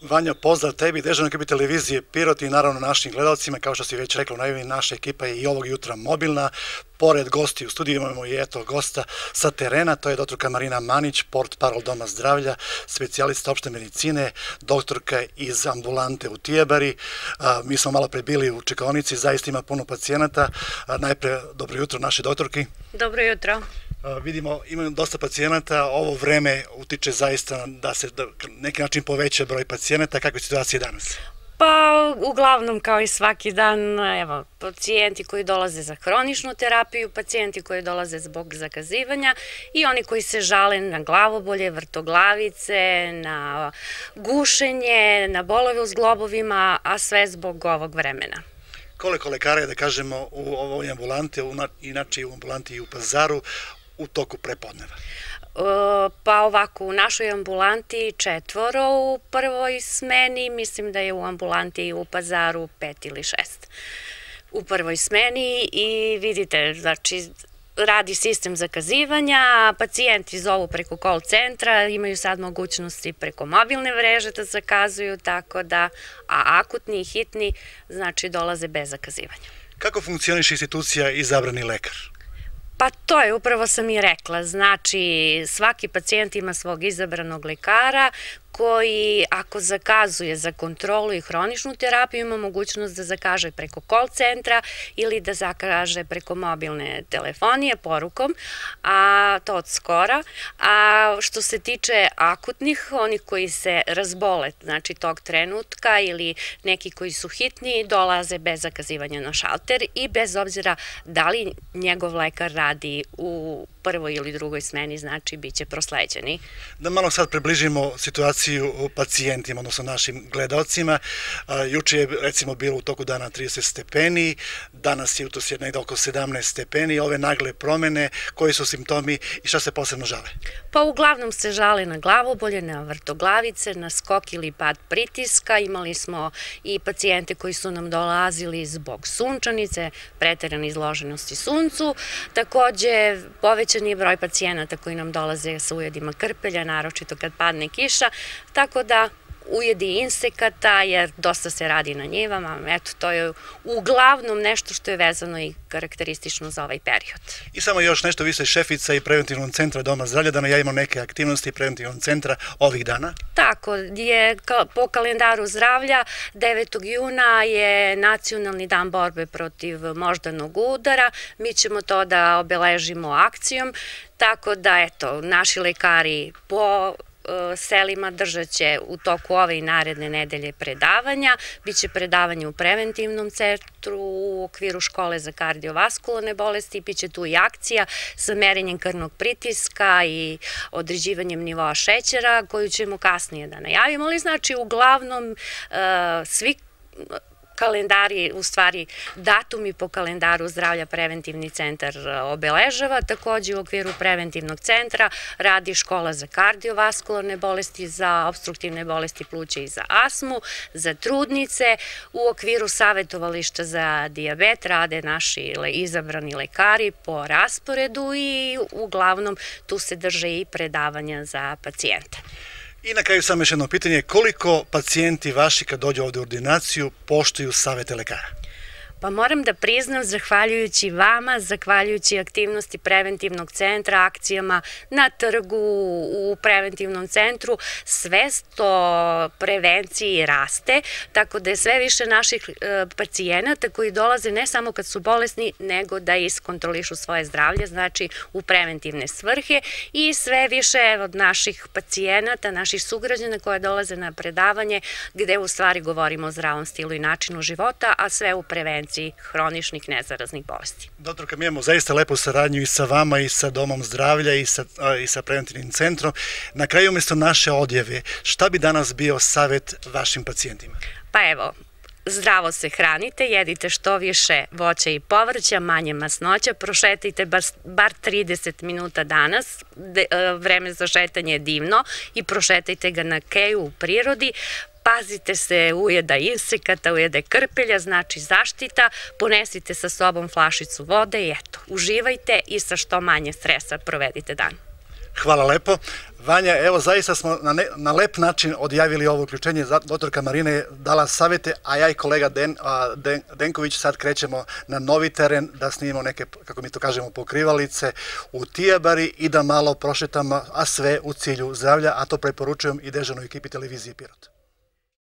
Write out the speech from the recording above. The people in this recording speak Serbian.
Vanja, pozdrav tebi, Dežano Kipi televizije Pirot i naravno našim gledalcima, kao što si već rekla u najavi, naša ekipa je i ovog jutra mobilna. Pored gosti u studiju imamo i eto gosta sa terena, to je doktorka Marina Manić, port parol Doma zdravlja, specijalista opšte medicine, doktorka iz ambulante u Tijebari. mi smo malo pre bili u čekonici, zaista ima puno pacijenata. najpre, dobro jutro naši doktorki. Dobro jutro. Vidimo, imamo dosta pacijenata, ovo vreme utiče zaista da se da neki način poveća broj pacijenata, kakva je situacija danas? Pa, uglavnom, kao i svaki dan, evo, pacijenti koji dolaze za hroničnu terapiju, pacijenti koji dolaze zbog zakazivanja i oni koji se žale na glavobolje, vrtoglavice, na gušenje, na bolove u zglobovima, a sve zbog ovog vremena koliko lekara je, da kažemo, u ovoj ambulanti, u, inače i u ambulanti i u pazaru, u toku prepodneva? E, pa ovako, u našoj ambulanti četvoro u prvoj smeni, mislim da je u ambulanti u pazaru pet ili šest u prvoj smeni i vidite, znači, radi sistem zakazivanja, pacijenti zovu preko call centra, imaju sad mogućnosti preko mobilne mreže da zakazuju, tako da, a akutni i hitni, znači, dolaze bez zakazivanja. Kako funkcioniš institucija izabrani lekar? Pa to je, upravo sam i rekla. Znači, svaki pacijent ima svog izabranog lekara koji ako zakazuje za kontrolu i hroničnu terapiju ima mogućnost da zakaže preko call centra ili da zakaže preko mobilne telefonije porukom, a to od skora. A što se tiče akutnih, oni koji se razbole, znači tog trenutka ili neki koji su hitni, dolaze bez zakazivanja na šalter i bez obzira da li njegov lekar radi verdade, o prvoj ili drugoj smeni, znači bit će prosleđeni. Da malo sad približimo situaciju pacijentima, odnosno našim gledalcima. Juče je recimo bilo u toku dana 30 stepeni, danas je jutros je negde oko 17 stepeni, ove nagle promene, koji su simptomi i šta se posebno žale? Pa uglavnom se žale na glavobolje, na vrtoglavice, na skok ili pad pritiska. Imali smo i pacijente koji su nam dolazili zbog sunčanice, preterane izloženosti suncu. Takođe, povećan ograničen je broj pacijenata koji nam dolaze sa ujedima krpelja, naročito kad padne kiša, tako da ujedi insekata, jer dosta se radi na njivama. Eto, to je uglavnom nešto što je vezano i karakteristično za ovaj period. I samo još nešto, vi ste šefica i preventivnog centra Doma zdravlja, da imam neke aktivnosti preventivnog centra ovih dana. Tako, je po kalendaru zdravlja 9. juna je nacionalni dan borbe protiv moždanog udara. Mi ćemo to da obeležimo akcijom, tako da, eto, naši lekari po E, selima držat će u toku ove i naredne nedelje predavanja. Biće predavanje u preventivnom centru u okviru škole za kardiovaskularne bolesti. Biće tu i akcija sa merenjem krvnog pritiska i određivanjem nivoa šećera koju ćemo kasnije da najavimo. Ali znači uglavnom e, svi kalendari, u stvari datumi po kalendaru zdravlja preventivni centar e, obeležava. Takođe u okviru preventivnog centra radi škola za kardiovaskularne bolesti, za obstruktivne bolesti pluća i za asmu, za trudnice. U okviru savetovališta za diabet rade naši izabrani lekari po rasporedu i uglavnom tu se drže i predavanja za pacijente. I na kraju sam još jedno pitanje, koliko pacijenti vaši kad dođu ovde u ordinaciju poštuju savete lekara? Pa moram da priznam, zahvaljujući vama, zahvaljujući aktivnosti preventivnog centra, akcijama na trgu, u preventivnom centru, svest o prevenciji raste, tako da je sve više naših e, pacijenata koji dolaze ne samo kad su bolesni, nego da iskontrolišu svoje zdravlje, znači u preventivne svrhe i sve više od naših pacijenata, naših sugrađana koje dolaze na predavanje, gde u stvari govorimo o zdravom stilu i načinu života, a sve u prevenciji prevenciji hroničnih nezaraznih bolesti. Doktorka, mi imamo zaista lepu saradnju i sa vama i sa Domom zdravlja i sa, i sa preventivnim centrom. Na kraju umesto naše odjeve, šta bi danas bio savet vašim pacijentima? Pa evo, zdravo se hranite, jedite što više voća i povrća, manje masnoća, prošetajte bar, bar 30 minuta danas, de, e, vreme za šetanje je divno i prošetajte ga na keju u prirodi, pazite se ujeda insekata, ujede krpelja, znači zaštita, ponesite sa sobom flašicu vode i eto, uživajte i sa što manje stresa provedite dan. Hvala lepo. Vanja, evo zaista smo na, ne, na lep način odjavili ovo uključenje. Doktorka Marina je dala savete, a ja i kolega Den, a, Den, Denković sad krećemo na novi teren da snimimo neke, kako mi to kažemo, pokrivalice u Tijabari i da malo prošetamo, a sve u cilju zdravlja, a to preporučujem i Dežanoj ekipi televizije Pirot.